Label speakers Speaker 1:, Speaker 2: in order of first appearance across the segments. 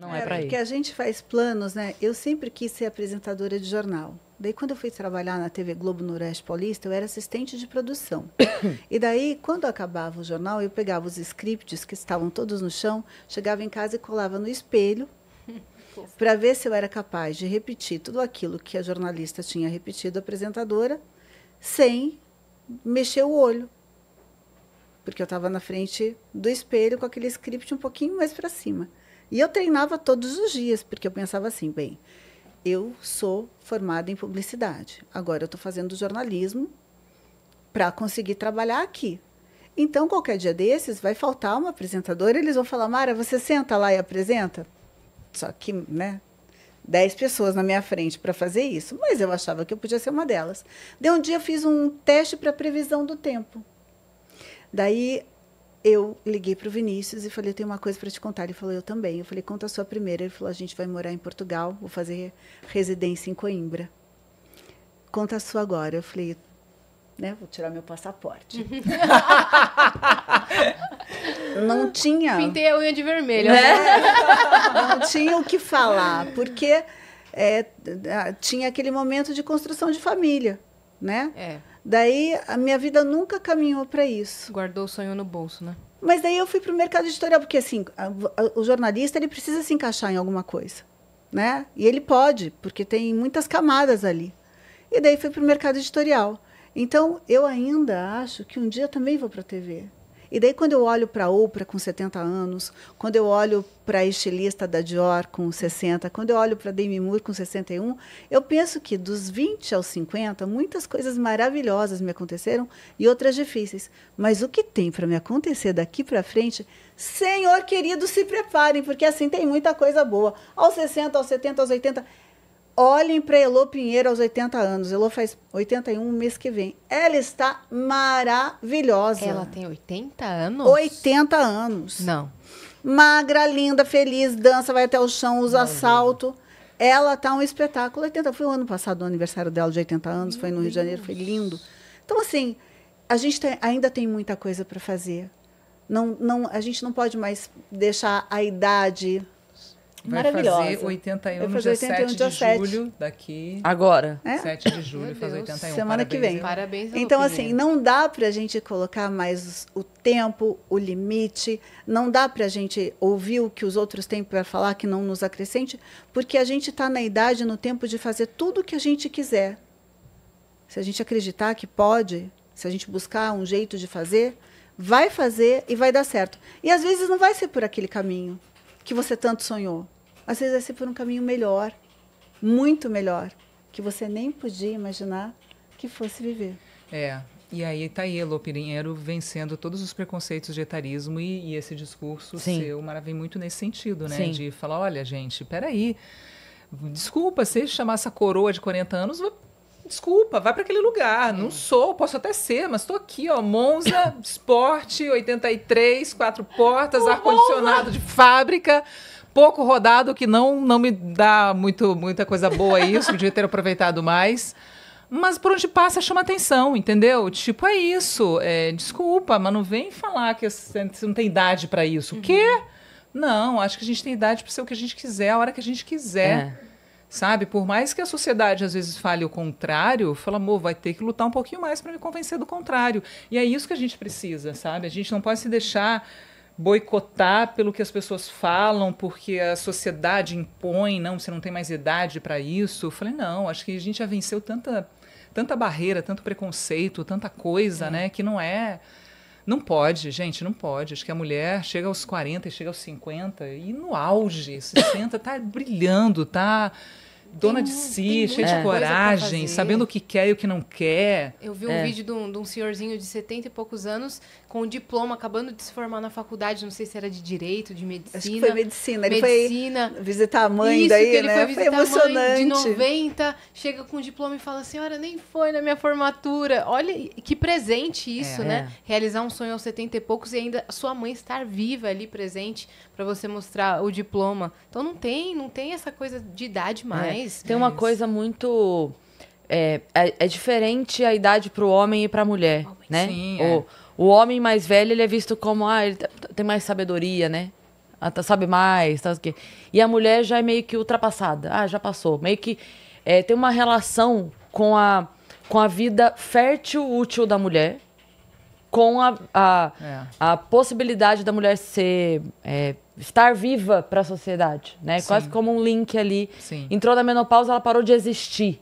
Speaker 1: Não é, é para Porque a
Speaker 2: gente faz planos, né? Eu sempre quis ser apresentadora de jornal. Daí, quando eu fui trabalhar na TV Globo no Oeste Paulista, eu era assistente de produção. e daí, quando acabava o jornal, eu pegava os scripts que estavam todos no chão, chegava em casa e colava no espelho para ver se eu era capaz de repetir tudo aquilo que a jornalista tinha repetido, a apresentadora, sem mexer o olho. Porque eu estava na frente do espelho com aquele script um pouquinho mais para cima. E eu treinava todos os dias, porque eu pensava assim, bem, eu sou formada em publicidade. Agora eu estou fazendo jornalismo para conseguir trabalhar aqui. Então, qualquer dia desses, vai faltar uma apresentadora, eles vão falar, Mara, você senta lá e apresenta? Só que, né, dez pessoas na minha frente para fazer isso, mas eu achava que eu podia ser uma delas. De um dia eu fiz um teste para previsão do tempo. Daí eu liguei para o Vinícius e falei: tem uma coisa para te contar. Ele falou: eu também. Eu falei: conta a sua primeira. Ele falou: a gente vai morar em Portugal, vou fazer residência em Coimbra. Conta a sua agora. Eu falei: né, vou tirar meu passaporte. Não tinha. Pintei
Speaker 3: a unha de vermelho. Né?
Speaker 2: Não tinha o que falar, porque é, tinha aquele momento de construção de família né? É. Daí a minha vida nunca caminhou para isso. Guardou o sonho no bolso, né? Mas daí eu fui para o mercado editorial, porque assim, a, a, o jornalista ele precisa se encaixar em alguma coisa, né? E ele pode, porque tem muitas camadas ali. E daí fui para o mercado editorial. Então, eu ainda acho que um dia também vou para a TV. E daí, quando eu olho para a Oprah com 70 anos, quando eu olho para a estilista da Dior com 60, quando eu olho para a Demi Moore com 61, eu penso que dos 20 aos 50, muitas coisas maravilhosas me aconteceram e outras difíceis. Mas o que tem para me acontecer daqui para frente, Senhor querido, se preparem, porque assim tem muita coisa boa. Aos 60, aos 70, aos 80 Olhem para Elô Pinheiro aos 80 anos. Elô faz 81 mês que vem. Ela está maravilhosa. Ela tem 80 anos? 80 anos. Não. Magra, linda, feliz, dança, vai até o chão, usa Maravilha. salto. Ela tá um espetáculo. 80, foi o ano passado, o aniversário dela de 80 anos, Meu foi no Rio de Janeiro, foi lindo. Então, assim, a gente tem, ainda tem muita coisa para fazer. Não, não, a gente não pode mais deixar a idade Vai Maravilhosa. fazer 81 Vai fazer 81 dia, 7 de 7. julho,
Speaker 1: daqui. Agora. É? 7 de julho, faz 81. Semana Parabéns, que vem. Eu. Parabéns, Então, assim,
Speaker 2: não dá para a gente colocar mais o tempo, o limite, não dá para a gente ouvir o que os outros têm para falar que não nos acrescente, porque a gente está na idade, no tempo de fazer tudo o que a gente quiser. Se a gente acreditar que pode, se a gente buscar um jeito de fazer, vai fazer e vai dar certo. E às vezes não vai ser por aquele caminho que você tanto sonhou. Às vezes vai é ser por um caminho melhor, muito melhor, que você nem podia imaginar que fosse viver.
Speaker 1: É, e aí está aí Elô Pirinheiro, vencendo todos os preconceitos de etarismo e, e esse discurso Sim. seu maravilha muito nesse sentido, né? Sim. De falar, olha, gente, peraí, desculpa, se chamar essa coroa de 40 anos, desculpa, vai para aquele lugar. Não hum. sou, posso até ser, mas estou aqui, ó. Monza, esporte, 83, quatro portas, ar-condicionado de fábrica. Pouco rodado, que não, não me dá muito, muita coisa boa isso, podia ter aproveitado mais mas por onde passa chama atenção, entendeu? Tipo, é isso. É, desculpa, mas não vem falar que você não tem idade para isso. Uhum. O quê? Uhum. Não, acho que a gente tem idade para ser o que a gente quiser, a hora que a gente quiser. É. Sabe? Por mais que a sociedade às vezes fale o contrário, fala, amor, vai ter que lutar um pouquinho mais para me convencer do contrário. E é isso que a gente precisa, sabe? A gente não pode se deixar boicotar pelo que as pessoas falam, porque a sociedade impõe, não, você não tem mais idade para isso. Eu falei, não, acho que a gente já venceu tanta, tanta barreira, tanto preconceito, tanta coisa, é. né, que não é não pode, gente, não pode. Acho que a mulher chega aos 40, e chega aos 50 e no auge, 60, tá brilhando, tá dona de si, cheia de coragem, sabendo o que quer e o que não quer. Eu vi um é. vídeo
Speaker 3: de um, de um, senhorzinho de 70 e poucos anos com um diploma, acabando de se formar na faculdade, não sei se era de direito, de medicina. Acho que foi medicina. Ele medicina.
Speaker 2: foi visitar a mãe Isso, daí, ele né? Foi, foi emocionante. de 90,
Speaker 3: chega com o diploma e fala, senhora, nem foi na minha formatura. Olha que presente isso, é, né? É. Realizar um sonho aos 70 e poucos e ainda sua mãe estar viva ali presente para você mostrar o diploma. Então não tem, não tem essa coisa de idade é, mais. É. Tem uma é coisa muito é, é, é diferente a idade para o homem e para a mulher, né? Sim, o, é. o homem mais velho ele é visto como ah, ele tem mais sabedoria, né? Ah, tá, sabe mais, tá, que. E a mulher já é meio que ultrapassada. Ah, já passou. Meio que é, tem uma relação com a, com a vida fértil útil da mulher, com a, a, é. a possibilidade da mulher ser é, estar viva para a sociedade, né? Sim. Quase como um link ali. Sim. Entrou na menopausa, ela parou de existir.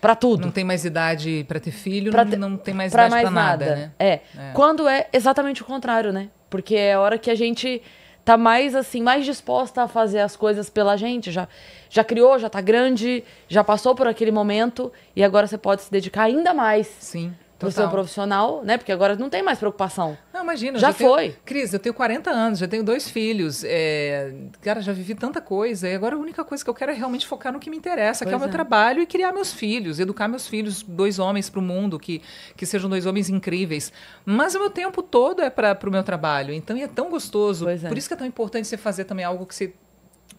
Speaker 3: Para
Speaker 1: tudo. Não tem mais idade para ter filho, pra não, te... não tem mais pra idade para nada, nada, né? É. é.
Speaker 3: Quando é exatamente o contrário, né? Porque é a hora que a gente tá mais assim, mais disposta a fazer as coisas pela gente, já já criou, já tá grande, já passou por aquele momento e agora você pode se dedicar ainda mais. Sim Total. pro seu profissional, né? Porque agora não tem mais preocupação.
Speaker 1: Não, imagina. Já, já foi. Tenho... Cris, eu tenho 40 anos, já tenho dois filhos. É... Cara, já vivi tanta coisa. E agora a única coisa que eu quero é realmente focar no que me interessa, pois que é o meu é. trabalho e criar meus filhos, educar meus filhos, dois homens para o mundo, que, que sejam dois homens incríveis. Mas o meu tempo todo é para o meu trabalho. Então, e é tão gostoso. Pois é. Por é. isso que é tão importante você fazer também algo que você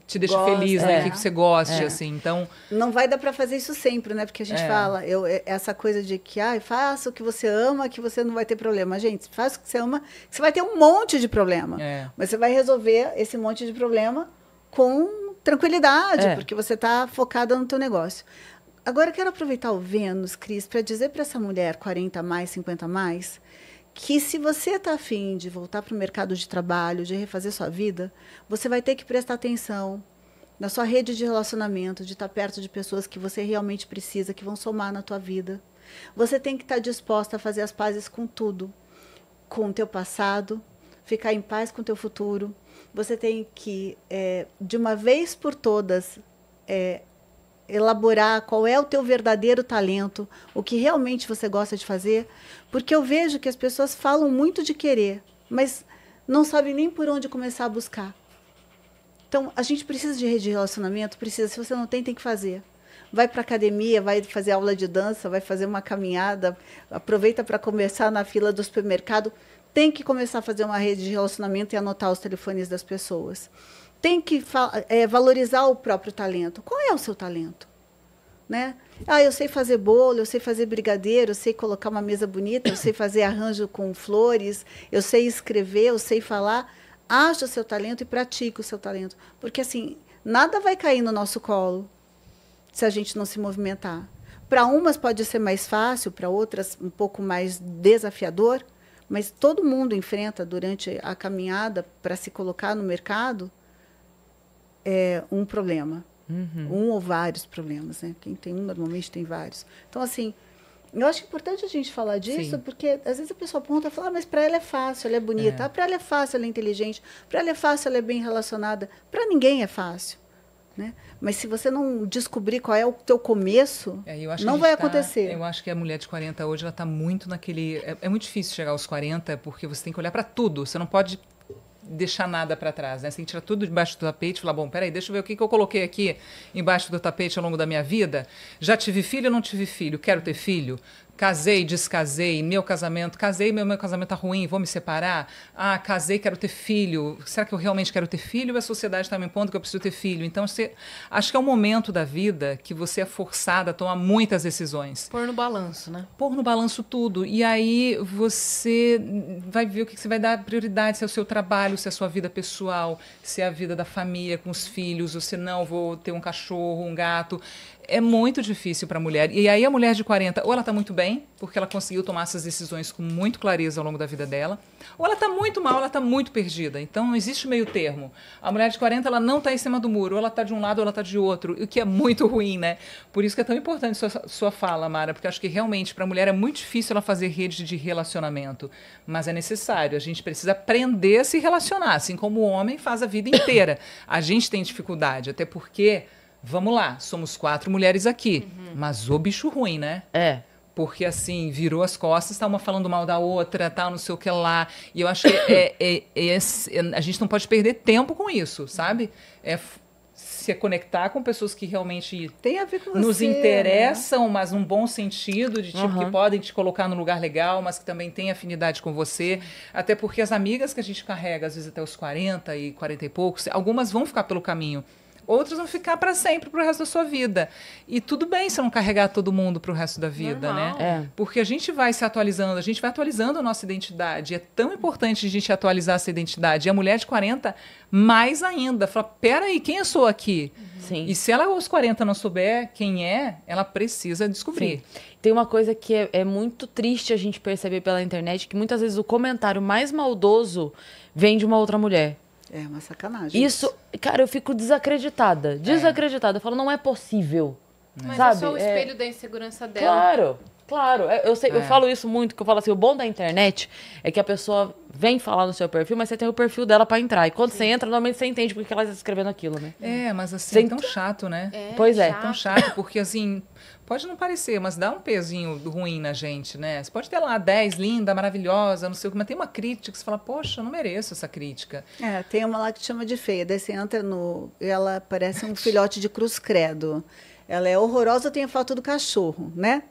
Speaker 1: te deixa Gosta, feliz, né? é. que você goste, é. assim. Então.
Speaker 2: Não vai dar para fazer isso sempre, né? Porque a gente é. fala, eu, é, essa coisa de que, ah, faça o que você ama, que você não vai ter problema. Gente, faça o que você ama, você vai ter um monte de problema. É. Mas você vai resolver esse monte de problema com tranquilidade, é. porque você está focada no teu negócio. Agora eu quero aproveitar o Vênus, Cris, para dizer para essa mulher 40 mais, 50 mais, que se você está afim de voltar para o mercado de trabalho, de refazer sua vida, você vai ter que prestar atenção na sua rede de relacionamento, de estar tá perto de pessoas que você realmente precisa, que vão somar na tua vida. Você tem que estar tá disposta a fazer as pazes com tudo, com o teu passado, ficar em paz com o teu futuro. Você tem que, é, de uma vez por todas, é, elaborar qual é o teu verdadeiro talento, o que realmente você gosta de fazer, porque eu vejo que as pessoas falam muito de querer, mas não sabem nem por onde começar a buscar. Então, a gente precisa de rede de relacionamento, precisa, se você não tem, tem que fazer. Vai para academia, vai fazer aula de dança, vai fazer uma caminhada, aproveita para começar na fila do supermercado, tem que começar a fazer uma rede de relacionamento e anotar os telefones das pessoas tem que é, valorizar o próprio talento. Qual é o seu talento? Né? Ah, eu sei fazer bolo, eu sei fazer brigadeiro, eu sei colocar uma mesa bonita, eu sei fazer arranjo com flores, eu sei escrever, eu sei falar. Acha o seu talento e pratica o seu talento. Porque, assim, nada vai cair no nosso colo se a gente não se movimentar. Para umas pode ser mais fácil, para outras um pouco mais desafiador, mas todo mundo enfrenta durante a caminhada para se colocar no mercado é, um problema. Uhum. Um ou vários problemas, né? Quem tem um, normalmente tem vários. Então, assim, eu acho importante a gente falar disso, Sim. porque às vezes a pessoa aponta e fala, ah, mas para ela é fácil, ela é bonita. É. Ah, para ela é fácil, ela é inteligente. Para ela é fácil, ela é bem relacionada. Para ninguém é fácil. Né? Mas se você não descobrir qual é o teu começo, é, não vai tá, acontecer. Eu
Speaker 1: acho que a mulher de 40 hoje ela está muito naquele. É, é, muito difícil chegar aos 40 porque você tem que olhar para tudo. Você não pode deixar nada para trás, né? Você tem que tirar tudo debaixo do tapete e falar, bom, peraí, deixa eu ver o que, que eu coloquei aqui embaixo do tapete ao longo da minha vida. Já tive filho ou não tive filho? Quero ter filho? Casei, descasei, meu casamento, casei, meu, meu casamento tá ruim, vou me separar. Ah, casei, quero ter filho. Será que eu realmente quero ter filho? Ou a sociedade está me impondo que eu preciso ter filho? Então, você, acho que é um momento da vida que você é forçada a tomar muitas decisões. Pôr no balanço, né? Pôr no balanço tudo. E aí você vai ver o que, que você vai dar prioridade, se é o seu trabalho, se é a sua vida pessoal, se é a vida da família, com os filhos, ou se não, vou ter um cachorro, um gato é muito difícil para a mulher. E aí a mulher de 40, ou ela está muito bem, porque ela conseguiu tomar essas decisões com muito clareza ao longo da vida dela, ou ela está muito mal, ela está muito perdida. Então não existe meio termo. A mulher de 40, ela não está em cima do muro, ou ela está de um lado, ou ela está de outro, o que é muito ruim, né? Por isso que é tão importante sua, sua fala, Mara, porque acho que realmente para a mulher é muito difícil ela fazer rede de relacionamento, mas é necessário. A gente precisa aprender a se relacionar, assim como o homem faz a vida inteira. A gente tem dificuldade, até porque vamos lá, somos quatro mulheres aqui. Uhum. Mas o bicho ruim, né? É. Porque assim, virou as costas, tá uma falando mal da outra, tal, tá, não sei o que lá. E eu acho que é, é, é, é a gente não pode perder tempo com isso, sabe? É se conectar com pessoas que realmente tem a ver com você, nos né? interessam, né? mas num bom sentido, de tipo uhum. que podem te colocar num lugar legal, mas que também tem afinidade com você. Até porque as amigas que a gente carrega, às vezes até os 40 e 40 e poucos, algumas vão ficar pelo caminho. Outros vão ficar para sempre, para o resto da sua vida. E tudo bem se não carregar todo mundo para o resto da vida, né? Normal. né? É. Porque a gente vai se atualizando, a gente vai atualizando a nossa identidade. É tão importante a gente atualizar essa identidade. E a mulher de 40, mais ainda. Fala, peraí, quem eu sou aqui? Sim. E se ela aos 40 não souber quem é, ela precisa descobrir.
Speaker 3: Sim. Tem uma coisa que é, é muito triste a gente perceber pela internet, que muitas vezes o comentário mais maldoso vem de uma outra mulher.
Speaker 2: É uma sacanagem. Isso,
Speaker 3: cara, eu fico desacreditada. Desacreditada. Eu falo, não é possível. Mas é sabe? é só o é espelho
Speaker 2: é... da insegurança
Speaker 3: dela. Claro. Claro, é, eu, sei, é. eu falo isso muito, que eu falo assim, o bom da internet é que a pessoa vem falar no seu perfil, mas você tem o perfil dela para entrar. E quando Sim. você entra, normalmente você entende porque ela está escrevendo aquilo, né?
Speaker 1: É, mas assim, você é tão chato, né? É, pois é. Chato. Tão chato, porque assim, pode não parecer, mas dá um pezinho ruim na gente, né? Você pode ter lá 10, linda, maravilhosa, não sei o que, mas tem uma crítica que você fala, poxa, eu não mereço essa crítica.
Speaker 2: É, tem uma lá que chama de feia, daí você entra no... Ela parece um filhote de cruz credo. Ela é horrorosa, tem a foto do cachorro, né?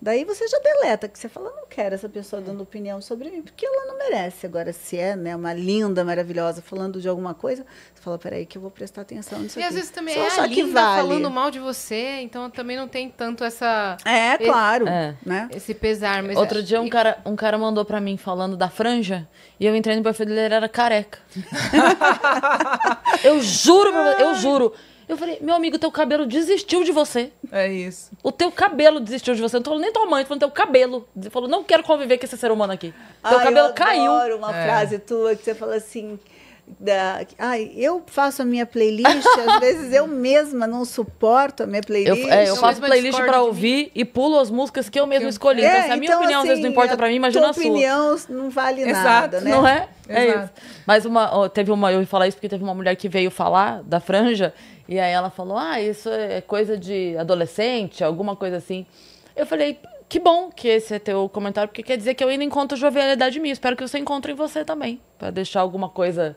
Speaker 2: Daí você já deleta, que você fala, não quero essa pessoa dando opinião sobre mim, porque ela não merece. Agora, se é né, uma linda, maravilhosa, falando de alguma coisa, você fala, peraí que eu vou prestar atenção nisso E aqui. às vezes também Só é a linda vale. falando
Speaker 3: mal de você, então também não tem tanto essa... É, esse, claro. É. Né? Esse pesar. Mas Outro é. dia um, e... cara, um cara mandou pra mim falando da franja, e eu entrei no perfil dele, ele era careca. eu juro eu juro. Eu falei, meu amigo, teu cabelo desistiu de você. É isso. O teu cabelo desistiu de você. Não tô nem tua mãe, tô falando teu cabelo. Ele falou, não quero conviver com esse ser humano aqui. Teu cabelo cabelo eu caiu. adoro uma é. frase
Speaker 2: tua que você fala assim. Da, ai, eu faço a minha playlist, às vezes eu mesma não suporto a minha é, playlist. Eu, é, eu faço playlist para ouvir e
Speaker 3: pulo as músicas que eu mesma escolhi. É, então, se a minha então, opinião assim, às vezes não assim, importa para mim, imagina a sua. opinião
Speaker 2: não vale Exato, nada, né? Não é? é Exato. É
Speaker 3: isso. Mas uma, teve uma, eu ia falar isso porque teve uma mulher que veio falar da franja e aí ela falou: Ah, isso é coisa de adolescente, alguma coisa assim. Eu falei: Que bom que esse é teu comentário, porque quer dizer que eu ainda encontro jovialidade minha. Espero que você encontre em você também, para deixar alguma coisa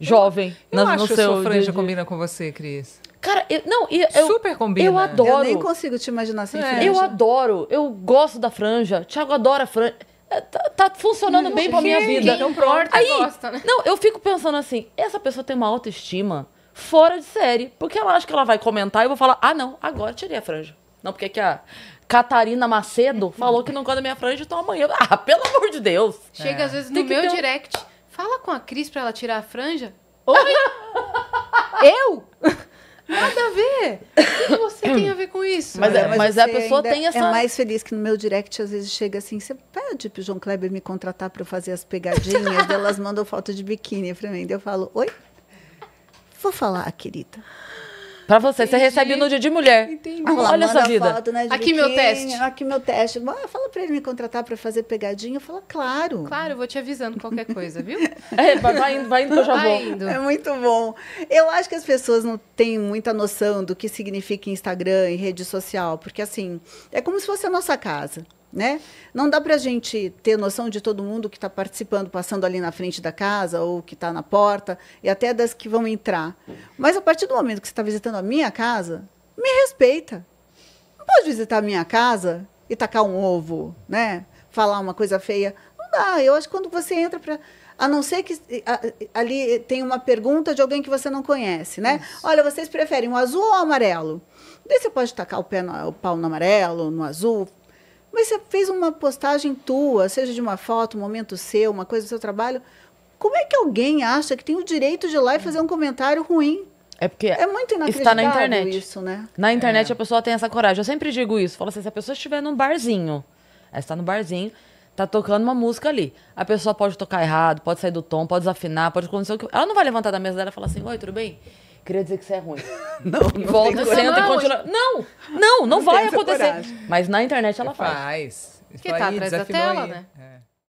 Speaker 3: jovem eu, eu acho seu. Eu franja combina com você, Cris.
Speaker 2: Cara, eu, não, eu, super combina. Eu adoro. Eu nem consigo te imaginar sem é. franja. Eu
Speaker 3: adoro, eu gosto da franja. Thiago adora franja. É, tá, tá, funcionando bem pra minha vida. Então pronto, Aí, gosta, né? Não, eu fico pensando assim, essa pessoa tem uma autoestima fora de série. Porque ela acha que ela vai comentar e eu vou falar, ah, não, agora tirei a franja. Não, porque que a Catarina Macedo falou que não gosta da minha franja, então amanhã. Ah, pelo amor de Deus! Chega é. às vezes no meu direct, fala com a Cris pra ela tirar a franja. Oi! eu? Nada a ver! O que você tem a ver com isso? Mas, é, mas, mas a pessoa tem é essa. É mais
Speaker 2: feliz que no meu direct às vezes chega assim: você pede pro João Kleber me contratar para eu fazer as pegadinhas, elas mandam foto de biquíni pra mim. Daí eu falo: Oi? vou falar, querida. Pra você, Entendi. você recebe no dia de mulher. Entendi. Olha essa vida. Foto, né, aqui biquinho, meu teste. Aqui meu teste. Fala pra ele me contratar pra fazer pegadinha. Eu falo, claro. Claro, eu vou te avisando qualquer coisa, viu? é, vai indo, vai indo, já vai vou. Indo. É muito bom. Eu acho que as pessoas não têm muita noção do que significa Instagram e rede social, porque assim, é como se fosse a nossa casa. Né? Não dá para a gente ter noção de todo mundo que está participando, passando ali na frente da casa ou que está na porta e até das que vão entrar. Mas a partir do momento que você está visitando a minha casa, me respeita. Não pode visitar a minha casa e tacar um ovo, né? Falar uma coisa feia. Não dá. Eu acho que quando você entra para a não ser que a, ali tem uma pergunta de alguém que você não conhece, né? Isso. Olha, vocês preferem o azul ou o amarelo? Daí você pode tacar o, pé no, o pau no amarelo, no azul, mas você fez uma postagem tua, seja de uma foto, um momento seu, uma coisa do seu trabalho. Como é que alguém acha que tem o direito de ir lá e é. fazer um comentário ruim? É porque é muito está na internet. isso, né?
Speaker 3: Na internet é. a pessoa tem essa coragem. Eu sempre digo isso. Falo assim, se a pessoa estiver num barzinho, ela está no barzinho, tá tocando uma música ali. A pessoa pode tocar errado, pode sair do tom, pode desafinar, pode acontecer o que... Ela não vai levantar da mesa dela e falar assim, oi, tudo bem? Queria dizer que isso é ruim. Não, não Volta, senta e continua. Não, não, não, vai acontecer. Mas na internet ela faz. Faz. Que tá aí, atrás da tela, aí. né? É.